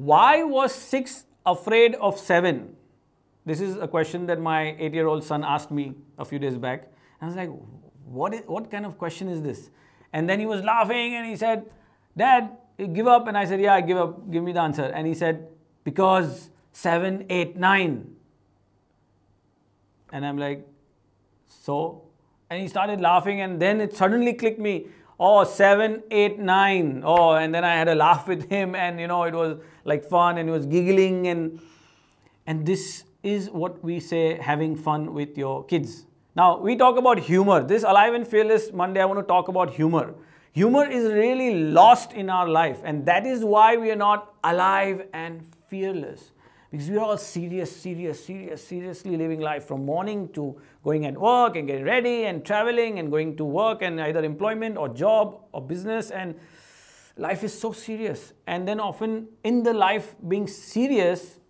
Why was 6 afraid of 7? This is a question that my 8-year-old son asked me a few days back. I was like, what, is, what kind of question is this? And then he was laughing and he said, Dad, give up. And I said, yeah, I give up. Give me the answer. And he said, because 7, 8, 9. And I'm like, so? And he started laughing and then it suddenly clicked me oh seven eight nine oh and then i had a laugh with him and you know it was like fun and he was giggling and and this is what we say having fun with your kids now we talk about humor this alive and fearless monday i want to talk about humor humor is really lost in our life and that is why we are not alive and fearless because we are all serious, serious, serious, seriously living life from morning to going and work and getting ready and traveling and going to work and either employment or job or business and life is so serious. And then often in the life being serious,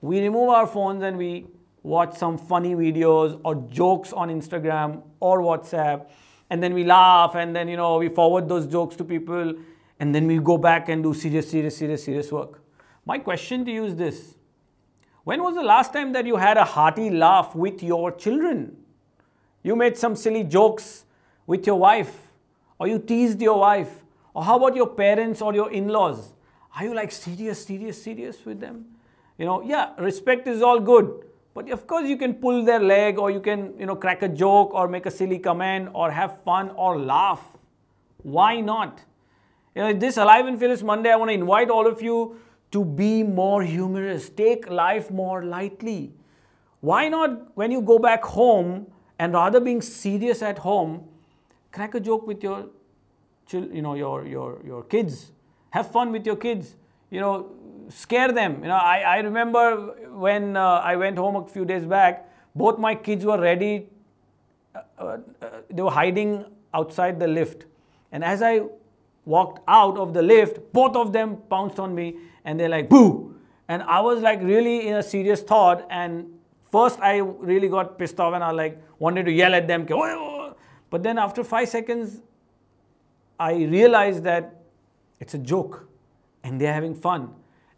we remove our phones and we watch some funny videos or jokes on Instagram or WhatsApp and then we laugh and then you know we forward those jokes to people and then we go back and do serious serious serious serious work my question to you is this. When was the last time that you had a hearty laugh with your children? You made some silly jokes with your wife or you teased your wife or how about your parents or your in-laws? Are you like serious, serious, serious with them? You know, yeah, respect is all good. But of course, you can pull their leg or you can, you know, crack a joke or make a silly comment or have fun or laugh. Why not? You know, this Alive and Fearless Monday, I want to invite all of you to be more humorous, take life more lightly. Why not, when you go back home and rather being serious at home, crack a joke with your, you know, your, your, your kids. Have fun with your kids. You know, scare them. You know, I, I remember when uh, I went home a few days back, both my kids were ready. Uh, uh, they were hiding outside the lift. And as I walked out of the lift, both of them pounced on me and they're like, boo. And I was like really in a serious thought. And first I really got pissed off and I like wanted to yell at them. But then after five seconds, I realized that it's a joke and they're having fun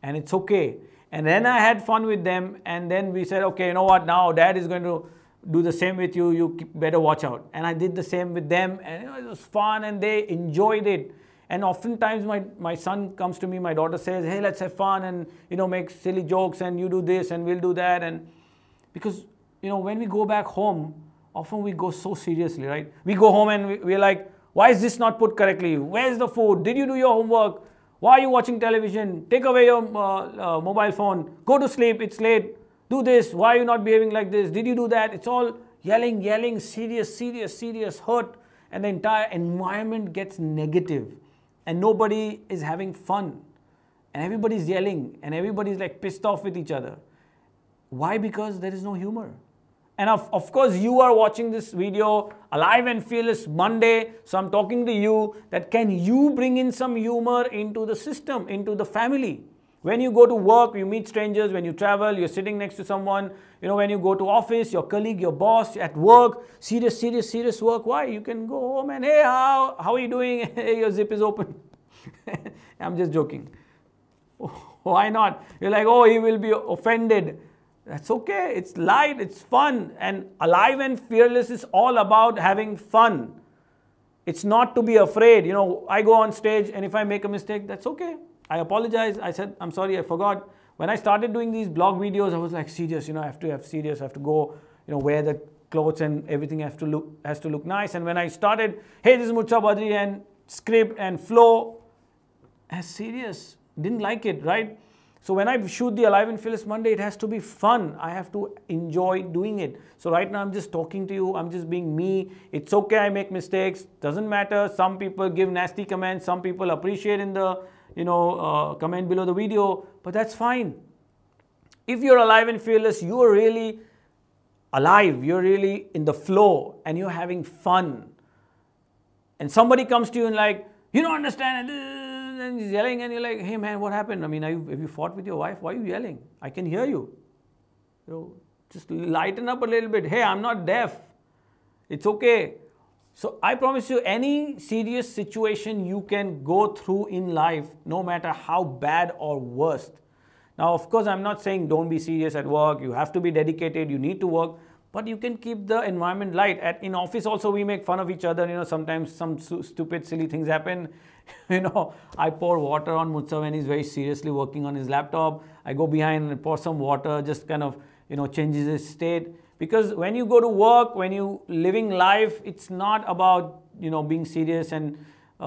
and it's okay. And then I had fun with them. And then we said, okay, you know what? Now dad is going to do the same with you. You better watch out. And I did the same with them. And it was fun and they enjoyed it. And oftentimes my, my son comes to me, my daughter says, hey, let's have fun and, you know, make silly jokes and you do this and we'll do that. And because, you know, when we go back home, often we go so seriously, right? We go home and we, we're like, why is this not put correctly? Where's the food? Did you do your homework? Why are you watching television? Take away your uh, uh, mobile phone. Go to sleep. It's late. Do this. Why are you not behaving like this? Did you do that? It's all yelling, yelling, serious, serious, serious, hurt. And the entire environment gets negative and nobody is having fun and everybody's yelling and everybody's like pissed off with each other. Why? Because there is no humor. And of, of course, you are watching this video alive and fearless Monday. So I'm talking to you that can you bring in some humor into the system, into the family? When you go to work, you meet strangers. When you travel, you're sitting next to someone. You know, when you go to office, your colleague, your boss at work, serious, serious, serious work. Why? You can go home and, hey, how, how are you doing? Hey, your zip is open. I'm just joking. Why not? You're like, oh, he will be offended. That's okay. It's light, it's fun. And alive and fearless is all about having fun. It's not to be afraid. You know, I go on stage and if I make a mistake, that's okay. I apologize. I said, I'm sorry, I forgot. When I started doing these blog videos, I was like, serious, you know, I have to have serious, I have to go, you know, wear the clothes and everything has to look, has to look nice. And when I started, hey, this is Mutcha Badri and script and flow, as serious, didn't like it, right? So when I shoot the Alive and Phyllis Monday, it has to be fun. I have to enjoy doing it. So right now I'm just talking to you. I'm just being me. It's okay. I make mistakes. Doesn't matter. Some people give nasty comments. Some people appreciate in the you know, uh, comment below the video, but that's fine. If you're alive and fearless, you are really alive, you're really in the flow and you're having fun. And somebody comes to you and like, you don't understand, and he's yelling and you're like, hey man, what happened? I mean, you, have you fought with your wife? Why are you yelling? I can hear you. You know, just lighten up a little bit. Hey, I'm not deaf. It's okay. So I promise you, any serious situation you can go through in life, no matter how bad or worst. Now, of course, I'm not saying don't be serious at work. You have to be dedicated. You need to work, but you can keep the environment light. At in office also, we make fun of each other. You know, sometimes some stupid, silly things happen. you know, I pour water on Mutsav when he's very seriously working on his laptop. I go behind and pour some water, just kind of you know changes his state because when you go to work when you living life it's not about you know being serious and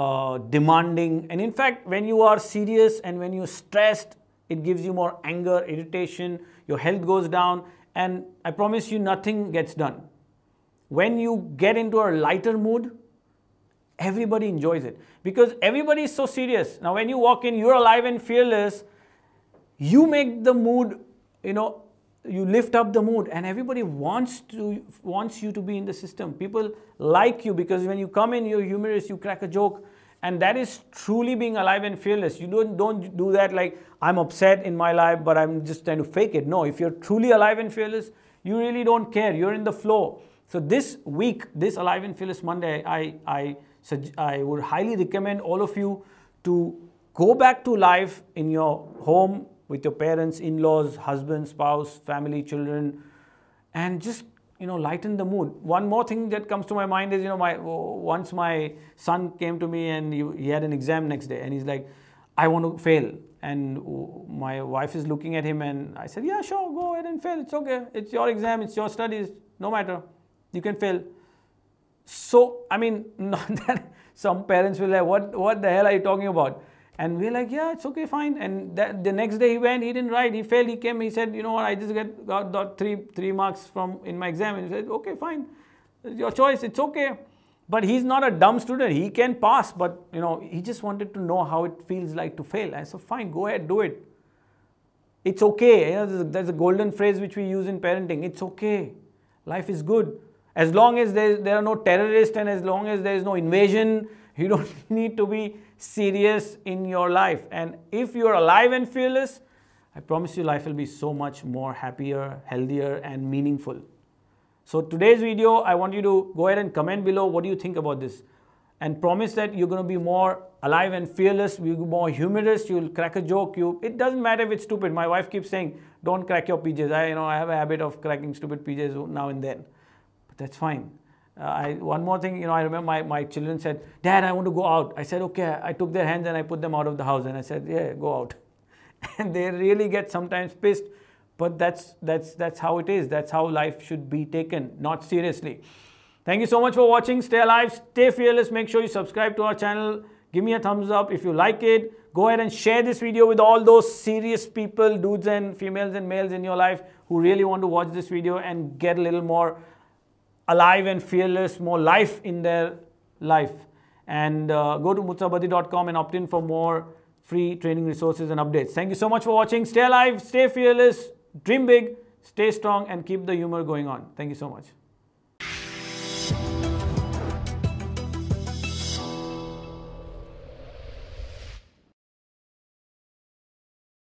uh, demanding and in fact when you are serious and when you're stressed it gives you more anger irritation your health goes down and i promise you nothing gets done when you get into a lighter mood everybody enjoys it because everybody is so serious now when you walk in you're alive and fearless you make the mood you know you lift up the mood and everybody wants to wants you to be in the system people like you because when you come in you're humorous you crack a joke and that is truly being alive and fearless you don't don't do that like i'm upset in my life but i'm just trying to fake it no if you're truly alive and fearless you really don't care you're in the flow so this week this alive and fearless monday i i i would highly recommend all of you to go back to life in your home with your parents, in laws, husband, spouse, family, children, and just you know lighten the mood one more thing that comes to my mind is you know my once my son came to me and he, he had an exam next day and he's like i want to fail and my wife is looking at him and i said yeah sure go ahead and fail it's okay it's your exam it's your studies no matter you can fail so i mean not that some parents will like what what the hell are you talking about and we are like, yeah, it's okay, fine. And that, the next day he went, he didn't write, he failed, he came, he said, you know what, I just get, got, got three, three marks from in my exam. And he said, okay, fine, it's your choice, it's okay. But he's not a dumb student, he can pass, but you know, he just wanted to know how it feels like to fail. I said, fine, go ahead, do it. It's okay, you know, there's a, there's a golden phrase which we use in parenting, it's okay, life is good. As long as there, there are no terrorists and as long as there is no invasion, you don't need to be serious in your life. And if you're alive and fearless, I promise you life will be so much more happier, healthier and meaningful. So today's video, I want you to go ahead and comment below what do you think about this and promise that you're going to be more alive and fearless, you'll be more humorous, you'll crack a joke. You, it doesn't matter if it's stupid. My wife keeps saying, don't crack your PJs. I, you know, I have a habit of cracking stupid PJs now and then. That's fine. Uh, I, one more thing, you know, I remember my, my children said, Dad, I want to go out. I said, okay. I took their hands and I put them out of the house and I said, yeah, go out. And they really get sometimes pissed, but that's, that's, that's how it is. That's how life should be taken, not seriously. Thank you so much for watching. Stay alive, stay fearless. Make sure you subscribe to our channel. Give me a thumbs up if you like it. Go ahead and share this video with all those serious people, dudes and females and males in your life who really want to watch this video and get a little more alive and fearless, more life in their life. And uh, go to mutsabadi.com and opt in for more free training resources and updates. Thank you so much for watching. Stay alive, stay fearless, dream big, stay strong, and keep the humor going on. Thank you so much.